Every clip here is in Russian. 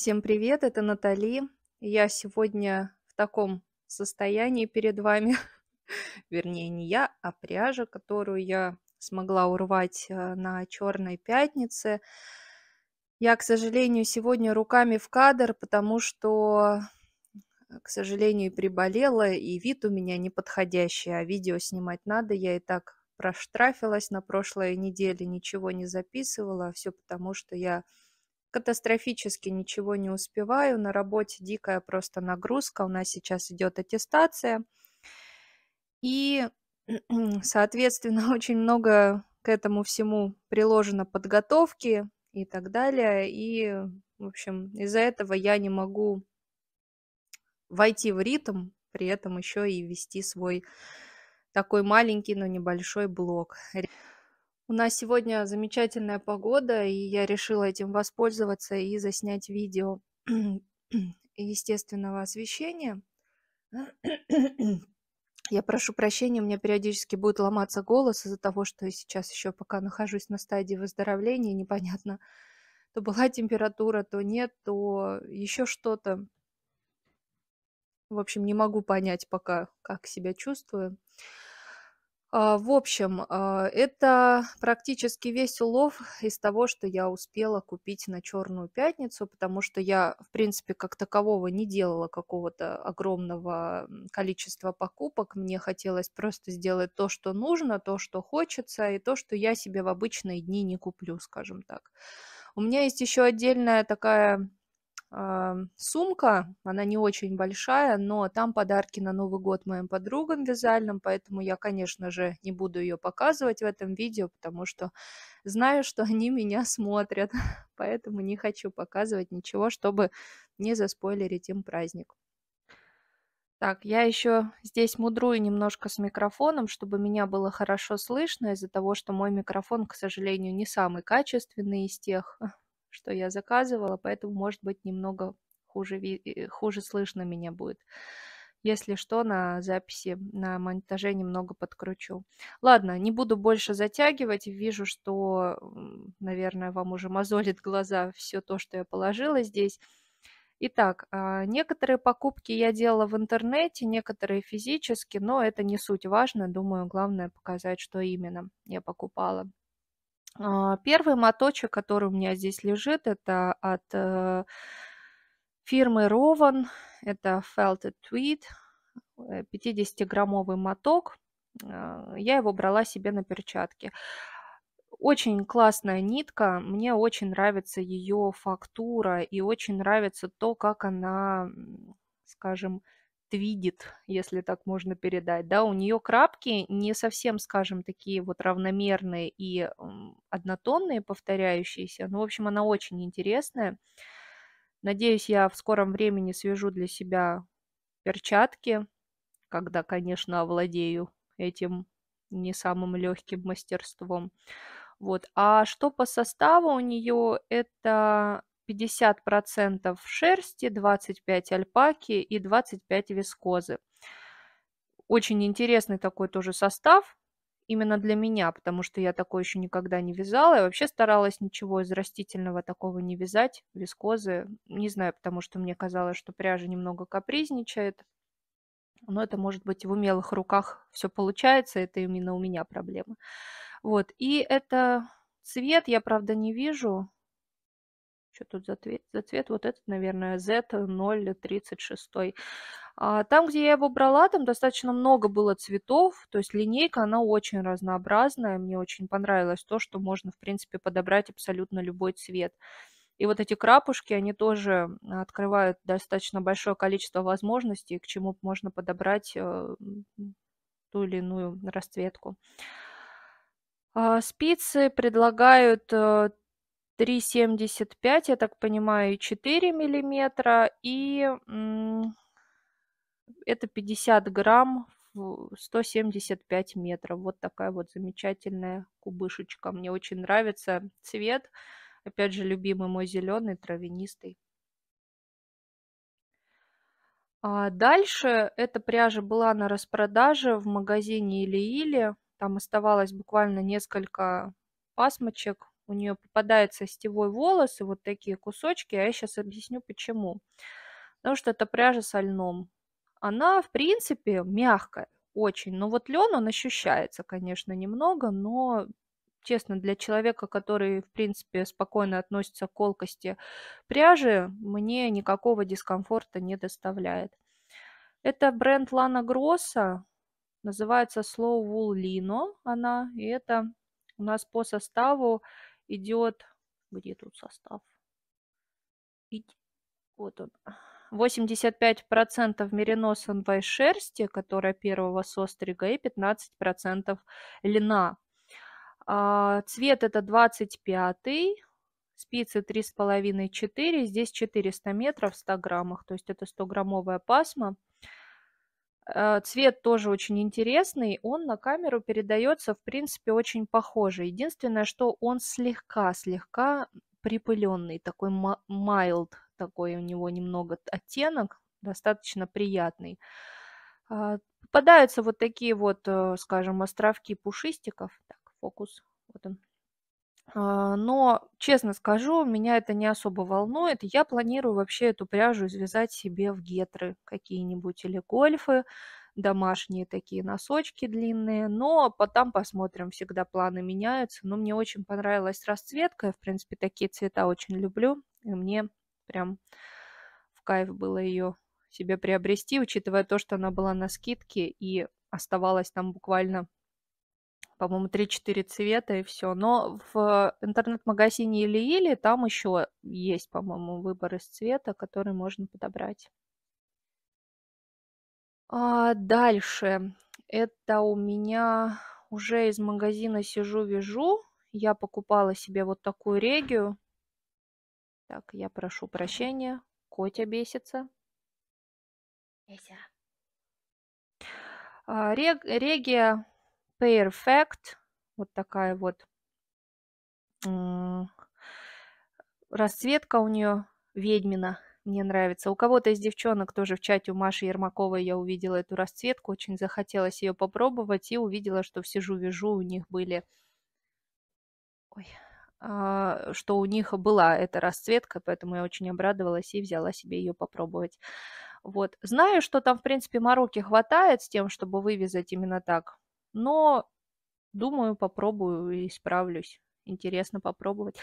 Всем привет, это Натали. Я сегодня в таком состоянии перед вами. Вернее, не я, а пряжа, которую я смогла урвать э, на Черной пятнице. Я, к сожалению, сегодня руками в кадр, потому что, э, к сожалению, приболела, и вид у меня неподходящий, а видео снимать надо. Я и так проштрафилась на прошлой неделе, ничего не записывала, все потому что я катастрофически ничего не успеваю, на работе дикая просто нагрузка, у нас сейчас идет аттестация. И, соответственно, очень много к этому всему приложено подготовки и так далее. И, в общем, из-за этого я не могу войти в ритм, при этом еще и вести свой такой маленький, но небольшой блок. У нас сегодня замечательная погода, и я решила этим воспользоваться и заснять видео естественного освещения. Я прошу прощения, у меня периодически будет ломаться голос из-за того, что я сейчас еще пока нахожусь на стадии выздоровления, непонятно, то была температура, то нет, то еще что-то. В общем, не могу понять пока, как себя чувствую. А, в общем, а, это практически весь улов из того, что я успела купить на Черную пятницу, потому что я, в принципе, как такового не делала какого-то огромного количества покупок. Мне хотелось просто сделать то, что нужно, то, что хочется, и то, что я себе в обычные дни не куплю, скажем так. У меня есть еще отдельная такая а, сумка, она не очень большая, но там подарки на Новый год моим подругам вязальным, поэтому я, конечно же, не буду ее показывать в этом видео, потому что знаю, что они меня смотрят, поэтому не хочу показывать ничего, чтобы не заспойлерить им праздник. Так, я еще здесь мудрую немножко с микрофоном, чтобы меня было хорошо слышно из-за того, что мой микрофон, к сожалению, не самый качественный из тех, что я заказывала, поэтому, может быть, немного хуже, э, хуже слышно меня будет. Если что, на записи, на монтаже немного подкручу. Ладно, не буду больше затягивать. Вижу, что, наверное, вам уже мозолит глаза все то, что я положила здесь. Итак, а, некоторые покупки я делала в интернете, некоторые физически, но это не суть важно. Думаю, главное показать, что именно я покупала. А, первый моточек, который у меня здесь лежит, это от э, фирмы Rowan. Это Felted Tweed, 50-граммовый э, моток. А, я его брала себе на перчатки. Очень классная нитка, мне очень нравится ее фактура и очень нравится то, как она, скажем, твидит, если так можно передать, да, у нее крапки не совсем, скажем, такие вот равномерные и однотонные, повторяющиеся, ну, в общем, она очень интересная. Надеюсь, я в скором времени свяжу для себя перчатки, когда, конечно, овладею этим не самым легким мастерством. Вот. А что по составу у нее, это 50% шерсти, 25% альпаки и 25% вискозы. Очень интересный такой тоже состав именно для меня, потому что я такой еще никогда не вязала. Я вообще старалась ничего из растительного такого не вязать, вискозы. Не знаю, потому что мне казалось, что пряжа немного капризничает. Но это, может быть, в умелых руках все получается, это именно у меня проблема. Вот, и это цвет я, правда, не вижу, что тут за цвет? За цвет вот этот, наверное, Z036. А, там, где я его брала, там достаточно много было цветов, то есть линейка, она очень разнообразная. Мне очень понравилось то, что можно, в принципе, подобрать абсолютно любой цвет. И вот эти крапушки, они тоже а, открывают достаточно большое количество возможностей, к чему можно подобрать э, ту или иную расцветку. А, спицы предлагают э, 3,75, я так понимаю, 4 миллиметра. И это 50 грамм 175 метров. Вот такая вот замечательная кубышечка. Мне очень нравится цвет. Опять же, любимый мой зеленый, травянистый. А дальше эта пряжа была на распродаже в магазине Или-Или. Там оставалось буквально несколько пасмочек у нее попадается сетевой волос и вот такие кусочки, а я сейчас объясню почему. Потому что это пряжа со льном. Она, в принципе, мягкая очень, но вот лен он ощущается, конечно, немного, но честно, для человека, который, в принципе, спокойно относится к колкости пряжи, мне никакого дискомфорта не доставляет. Это бренд Лана Гросса, называется Slow Wool Lino она, и это у нас по составу идет, где тут состав? Вот он. 85% мериносовой шерсти, которая первого сострига, и 15% льна. А, цвет это 25 спицы 3,5-4, здесь 400 метров в 100 граммах, то есть это 100-граммовая пасма. Э, цвет тоже очень интересный, он на камеру передается, в принципе, очень похоже. Единственное, что он слегка-слегка припыленный, такой mild, такой у него немного оттенок, достаточно приятный. А, попадаются вот такие вот, э, скажем, островки пушистиков. Так, фокус, вот он, а, но, честно скажу, меня это не особо волнует. Я планирую вообще эту пряжу связать себе в гетры какие-нибудь или гольфы, домашние такие носочки длинные. Но потом посмотрим, всегда планы меняются. Но мне очень понравилась расцветка. Я, в принципе, такие цвета очень люблю. И мне прям в кайф было ее себе приобрести, учитывая то, что она была на скидке и оставалась там буквально по-моему, 3-4 цвета и все. Но в интернет-магазине или-или там еще есть, по-моему, выбор из цвета, который можно подобрать. А дальше. Это у меня уже из магазина сижу-вижу. Я покупала себе вот такую регию. Так, я прошу прощения. Котя бесится. Беся. А, рег, регия Perfect, вот такая вот расцветка у нее ведьмина, мне нравится. У кого-то из девчонок тоже в чате у Маши Ермаковой я увидела эту расцветку, очень захотелось ее попробовать и увидела, что в сижу-вижу у них были... Ой, а, что у них была эта расцветка, поэтому я очень обрадовалась и взяла себе ее попробовать. Вот. Знаю, что там, в принципе, мороки хватает с тем, чтобы вывязать именно так но думаю, попробую и справлюсь. Интересно попробовать.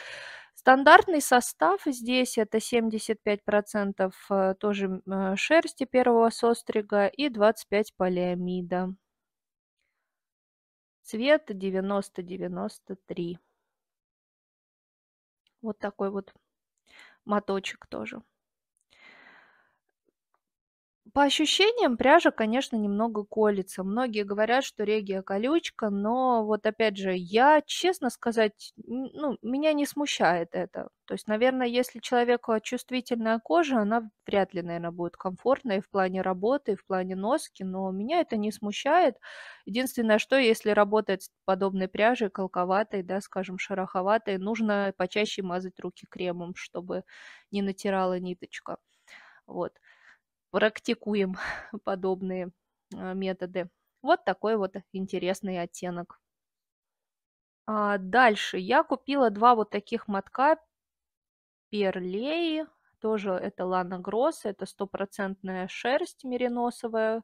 Стандартный состав здесь это 75% э, тоже э, шерсти первого сострига и 25 полиамида. Цвет 90-93. Вот такой вот моточек тоже. По ощущениям, пряжа, конечно, немного колется. Многие говорят, что регия колючка, но вот опять же, я, честно сказать, ну, меня не смущает это. То есть, наверное, если человеку чувствительная кожа, она вряд ли, наверное, будет комфортной в плане работы, в плане носки, но меня это не смущает. Единственное, что если работать с подобной пряжей, колковатой, да, скажем, шероховатой, нужно почаще мазать руки кремом, чтобы не натирала ниточка. Вот практикуем подобные а, методы. Вот такой вот интересный оттенок. А дальше я купила два вот таких мотка перлеи. Тоже это Лана Гросс, это стопроцентная шерсть мериносовая.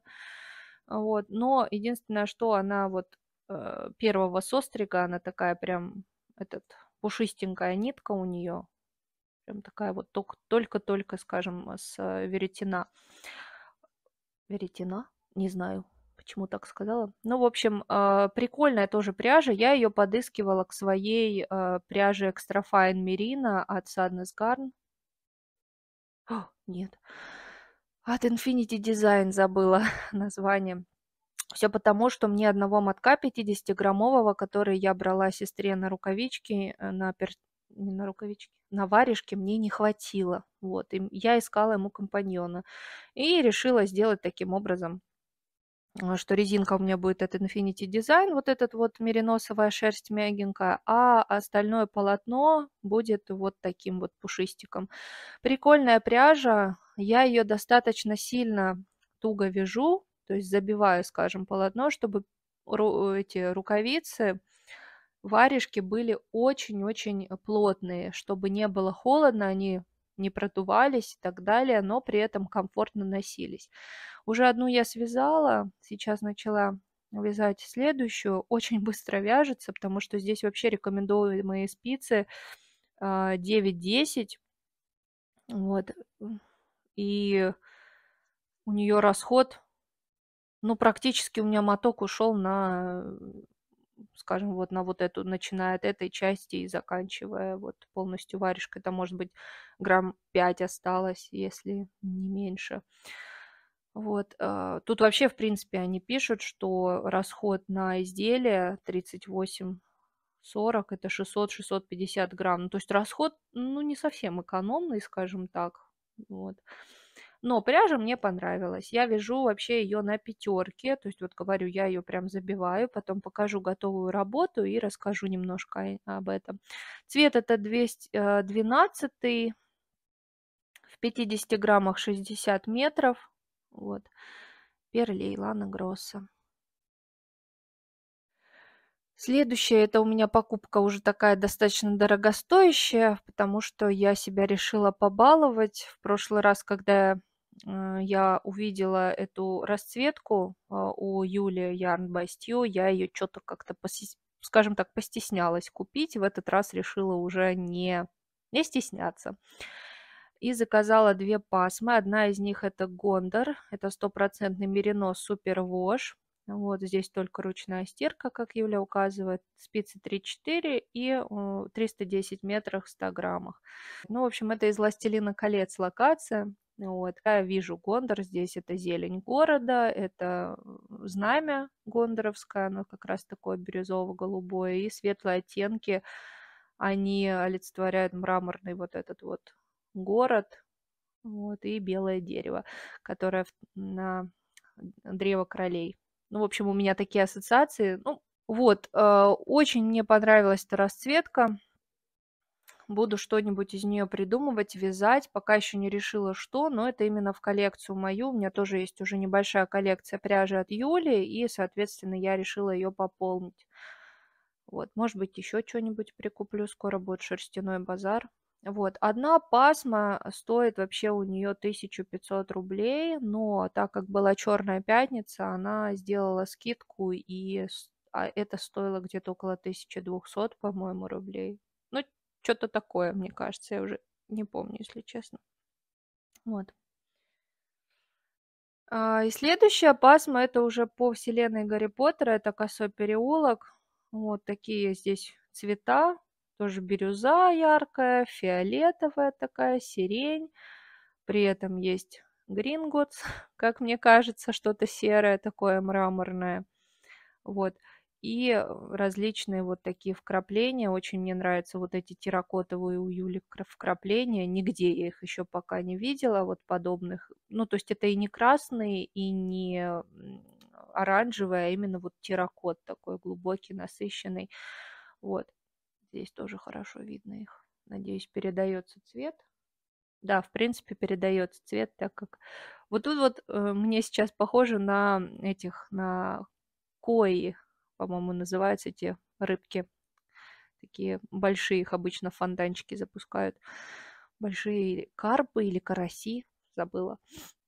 Вот. Но единственное, что она вот э, первого сострига, она такая прям этот пушистенькая нитка у нее. Прям такая вот только-только, скажем, с э, веретена. Веретена? Не знаю, почему так сказала. Ну, в общем, э, прикольная тоже пряжа. Я ее подыскивала к своей э, пряже Extrafine мирина от Sadness Garn. О, нет. От Infinity Design забыла название. Все потому, что мне одного мотка 50-граммового, который я брала сестре на рукавички, на, пер не на рукавичке, на варежке мне не хватило. Вот, и я искала ему компаньона. И решила сделать таким образом а, что резинка у меня будет от Infinity Design, вот этот вот мериносовая шерсть мягенькая, а остальное полотно будет вот таким вот пушистиком. Прикольная пряжа, я ее достаточно сильно туго вяжу, то есть забиваю, скажем, полотно, чтобы эти рукавицы варежки были очень-очень э, плотные, чтобы не было холодно, они не продувались и так далее, но при этом комфортно носились. Уже одну я связала, сейчас начала вязать следующую. Очень быстро вяжется, потому что здесь вообще рекомендуемые спицы 9-10. А, вот. И у нее расход, ну, практически у меня моток ушел на э, скажем, вот на вот эту, начиная от этой части и заканчивая вот полностью варежкой, это может быть, грамм 5 осталось, если не меньше. Вот. А, тут вообще, в принципе, они пишут, что расход на изделие 38 40 это 600-650 грамм. Ну, то есть расход, ну, не совсем экономный, скажем так. Вот. Но пряжа мне понравилась. Я вяжу вообще ее на пятерке. То есть, вот говорю, я ее прям забиваю. Потом покажу готовую работу и расскажу немножко об этом. Цвет это 212 э, в 50 граммах 60 метров. Вот. перли Лана Гросса. Следующая это у меня покупка уже такая достаточно дорогостоящая, потому что я себя решила побаловать. В прошлый раз, когда Э, я увидела эту расцветку э, у Юли Yarn by я ее что-то как-то, скажем так, постеснялась купить, в этот раз решила уже не, не стесняться. И заказала две пасмы, одна из них это Гондор, это стопроцентный мерино супервош, вот здесь только ручная стирка, как Юля указывает, спицы 3-4 и 310 э, метрах в 100 граммах. Ну, в общем, это из «Властелина колец» локация. Вот, я вижу Гондор здесь, это зелень города, это э, знамя гондоровское, оно как раз такое бирюзово-голубое, и светлые оттенки, они олицетворяют мраморный вот этот вот город, вот, и белое дерево, которое на древо королей. Ну, в общем, у меня такие ассоциации. Ну, вот, э, очень мне понравилась эта расцветка буду что-нибудь из нее придумывать, вязать. Пока еще не решила, что, но это именно в коллекцию мою. У меня тоже есть уже небольшая коллекция пряжи от Юли, и, соответственно, я решила ее пополнить. Вот, может быть, еще что-нибудь прикуплю. Скоро будет шерстяной базар. Вот, одна пасма стоит вообще у нее 1500 рублей, но так как была черная пятница, она сделала скидку, и а это стоило где-то около 1200, по-моему, рублей. Что-то такое, мне кажется, я уже не помню, если честно. Вот. А, и следующая пасма это уже по вселенной Гарри Поттера, это косой переулок. Вот такие здесь цвета, тоже бирюза яркая, фиолетовая такая, сирень. При этом есть гринготс, как мне кажется, что-то серое такое мраморное. Вот и э, различные вот такие вкрапления. Очень мне нравятся вот эти терракотовые у Юли вкрапления. Нигде я их еще пока не видела, вот подобных. Ну, то есть это и не красный, и не э, оранжевый, а именно вот терракот такой глубокий, насыщенный. Вот. Здесь тоже хорошо видно их. Надеюсь, передается цвет. Да, в принципе, передается цвет, так как... Вот тут вот э, мне сейчас похоже на этих, на кои, по-моему, называются эти рыбки. Такие большие их обычно фонтанчики запускают. Большие карпы или караси, забыла.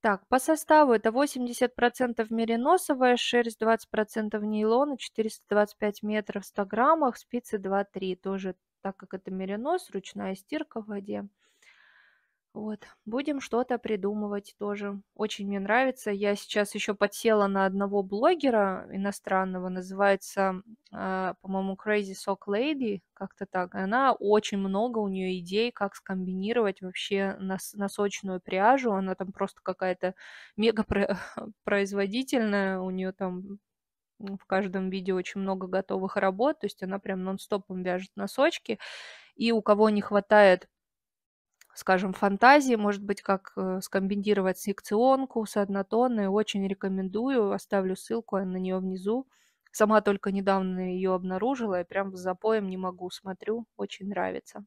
Так, по составу это 80% мериносовая шерсть, 20% нейлона, 425 метров в 100 граммах, спицы 2-3. Тоже так как это меринос, ручная стирка в воде. Вот. Будем что-то придумывать тоже. Очень мне нравится. Я сейчас еще подсела на одного блогера иностранного. Называется, э, по-моему, Crazy Sock Lady. Как-то так. Она очень много у нее идей, как скомбинировать вообще нос- носочную пряжу. Она там просто какая-то мега производительная. У нее там в каждом видео очень много готовых работ. То есть она прям нон-стопом вяжет носочки. И у кого не хватает скажем, фантазии, может быть, как э, скомбинировать секционку с однотонной. Очень рекомендую, оставлю ссылку на нее внизу. Сама только недавно ее обнаружила и прям с запоем не могу, смотрю, очень нравится.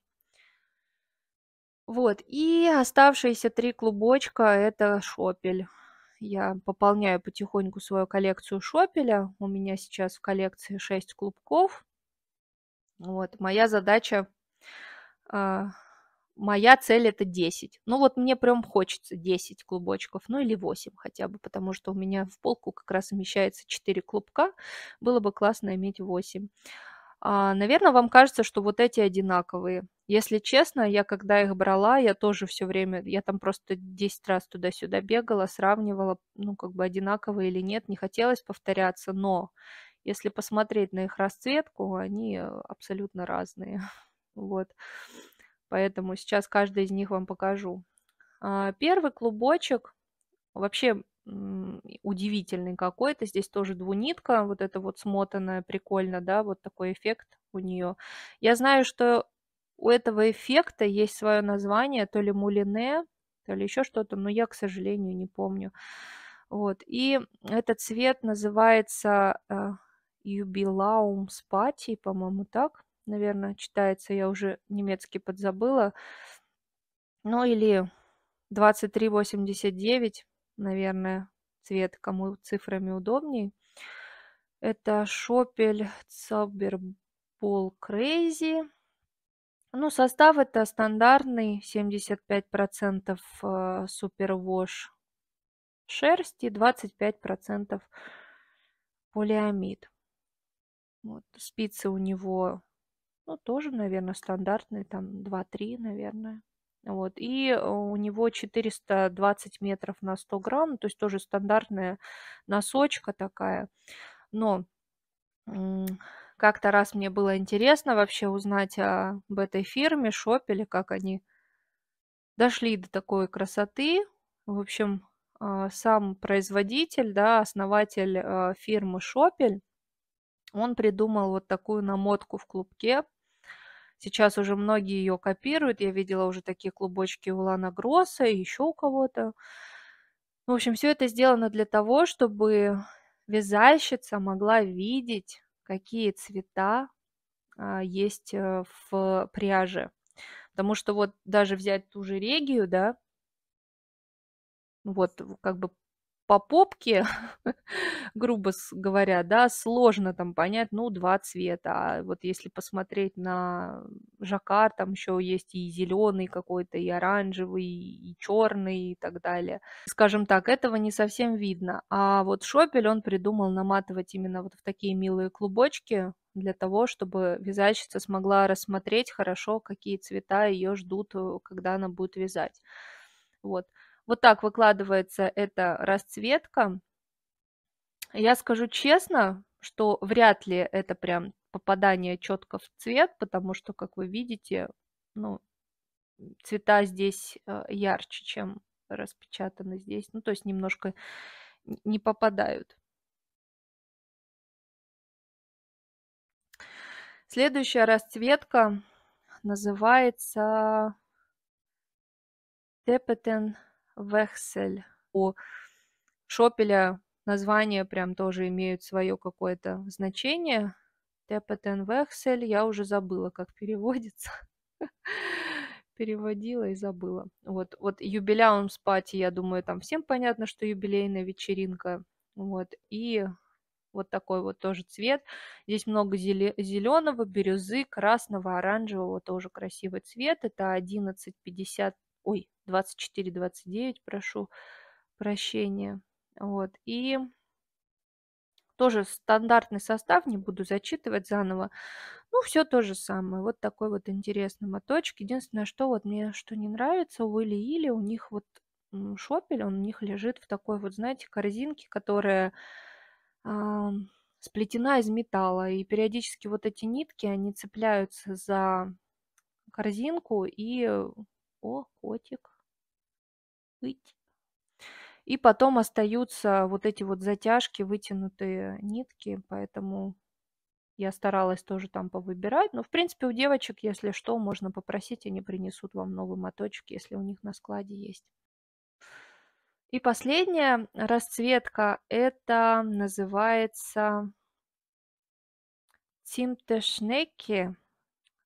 Вот, и оставшиеся три клубочка – это шопель. Я пополняю потихоньку свою коллекцию шопеля. У меня сейчас в коллекции 6 клубков. Вот, моя задача а, моя цель это 10. Ну вот мне прям хочется 10 клубочков, ну или 8 хотя бы, потому что у меня в полку как раз вмещается 4 клубка, было бы классно иметь 8. А, наверное, вам кажется, что вот эти одинаковые. Если честно, я когда их брала, я тоже все время, я там просто 10 раз туда-сюда бегала, сравнивала, ну как бы одинаковые или нет, не хотелось повторяться, но если посмотреть на их расцветку, они абсолютно разные. Вот. Поэтому сейчас каждый из них вам покажу. А, первый клубочек вообще удивительный какой-то. Здесь тоже двунитка, вот это вот смотанная, прикольно, да, вот такой эффект у нее. Я знаю, что у этого эффекта есть свое название, то ли мулине, то ли еще что-то, но я, к сожалению, не помню. Вот, и этот цвет называется э, Юбилаум Спати, по-моему, так наверное, читается, я уже немецкий подзабыла. Ну или 2389, наверное, цвет, кому цифрами удобней. Это Шопель Цабербол Крейзи. Ну, состав это стандартный 75% э, супервош шерсти, 25% полиамид. Вот, спицы у него ну, тоже, наверное, стандартный, там 2-3, наверное. Вот. И э, у него 420 метров на 100 грамм, то есть тоже стандартная носочка такая. Но как-то раз мне было интересно вообще узнать об этой фирме, шопили, как они дошли до такой красоты. В общем, а, сам производитель, да, основатель э, фирмы Шопель, он придумал вот такую намотку в клубке, Сейчас уже многие ее копируют. Я видела уже такие клубочки у Лана Гросса и еще у кого-то. В общем, все это сделано для того, чтобы вязальщица могла видеть, какие цвета а, есть э, в пряже. Потому что вот даже взять ту же регию, да, вот как бы по попке, грубо говоря, да, сложно там понять, ну, два цвета. А вот если посмотреть на жаккар, там еще есть и зеленый какой-то, и оранжевый, и черный, и так далее. Скажем так, этого не совсем видно. А вот шопель он придумал наматывать именно вот в такие милые клубочки, для того, чтобы вязальщица смогла рассмотреть хорошо, какие цвета ее ждут, э, когда она будет вязать. Вот. Вот так выкладывается эта расцветка. Я скажу честно, что вряд ли это прям попадание четко в цвет, потому что, как вы видите, ну, цвета здесь э, ярче, чем распечатаны здесь. Ну, то есть немножко не попадают. Следующая расцветка называется Тепетен Вехсель у Шопеля названия прям тоже имеют свое какое-то значение. Тепетен Вехсель, я уже забыла, как переводится. Переводила и забыла. Вот, вот юбиляум спати, я думаю, там всем понятно, что юбилейная вечеринка. Вот, и вот такой вот тоже цвет. Здесь много зеленого, бирюзы, красного, оранжевого, тоже красивый цвет. Это 11,53 ой, 24-29, прошу прощения. Вот, и тоже стандартный состав, не буду зачитывать заново. Ну, все то же самое. Вот такой вот интересный моточек. Единственное, что вот мне что не нравится, у Или Или у них вот шопель, он у них лежит в такой вот, знаете, корзинке, которая э, сплетена из металла. И периодически вот эти нитки, они цепляются за корзинку и о, котик. Ить. И потом остаются вот эти вот затяжки, вытянутые нитки, поэтому я старалась тоже там повыбирать. Но, в принципе, у девочек, если что, можно попросить, они принесут вам новый моточек, если у них на складе есть. И последняя расцветка, это называется Цимтешнеки,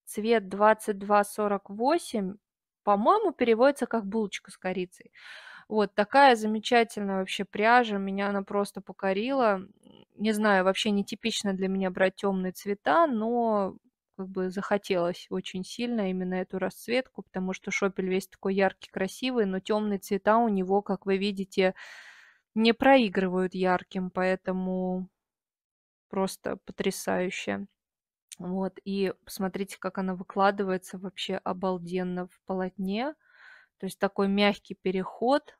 цвет 2248, по-моему, переводится как булочка с корицей. Вот такая замечательная вообще пряжа, меня она просто покорила. Не знаю, вообще нетипично для меня брать темные цвета, но как бы захотелось очень сильно именно эту расцветку, потому что шопель весь такой яркий, красивый, но темные цвета у него, как вы видите, не проигрывают ярким, поэтому просто потрясающе. Вот, и посмотрите, как она выкладывается вообще обалденно в полотне. То есть такой мягкий переход.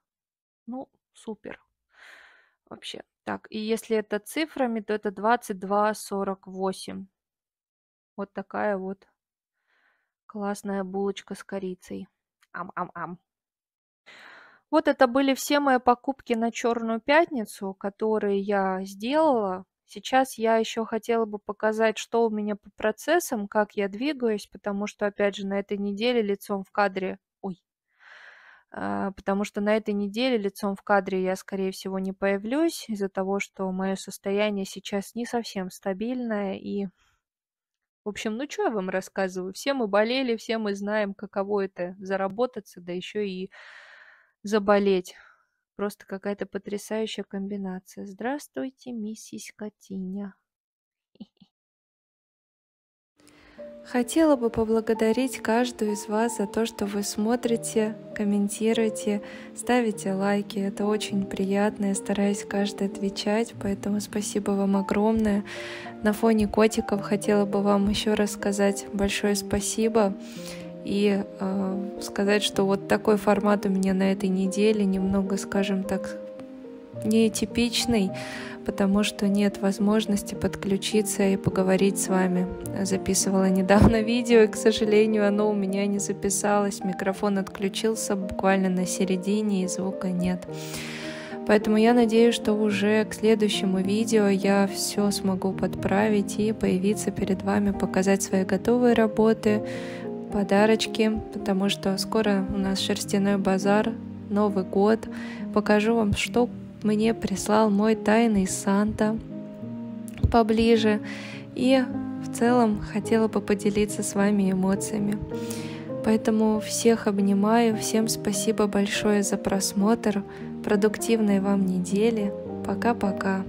Ну, супер. Вообще. Так, и если это цифрами, то это 22,48. Вот такая вот классная булочка с корицей. Ам-ам-ам. Вот это были все мои покупки на Черную пятницу, которые я сделала. Сейчас я еще хотела бы показать, что у меня по процессам, как я двигаюсь, потому что, опять же, на этой неделе лицом в кадре... Ой. А, потому что на этой неделе лицом в кадре я, скорее всего, не появлюсь из-за того, что мое состояние сейчас не совсем стабильное. И, в общем, ну что я вам рассказываю? Все мы болели, все мы знаем, каково это заработаться, да еще и заболеть. Просто какая-то потрясающая комбинация. Здравствуйте, миссис Катиня. Хотела бы поблагодарить каждую из вас за то, что вы смотрите, комментируете, ставите лайки. Это очень приятно. Я стараюсь каждый отвечать, поэтому спасибо вам огромное. На фоне котиков хотела бы вам еще раз сказать большое спасибо. Спасибо и э, сказать, что вот такой формат у меня на этой неделе, немного, скажем так, нетипичный, потому что нет возможности подключиться и поговорить с вами. Записывала недавно видео, и, к сожалению, оно у меня не записалось. Микрофон отключился буквально на середине, и звука нет. Поэтому я надеюсь, что уже к следующему видео я все смогу подправить и появиться перед вами, показать свои готовые работы, подарочки, потому что скоро у нас шерстяной базар, Новый год. Покажу вам, что мне прислал мой тайный Санта поближе. И в целом хотела бы поделиться с вами эмоциями. Поэтому всех обнимаю, всем спасибо большое за просмотр, продуктивной вам недели. Пока-пока.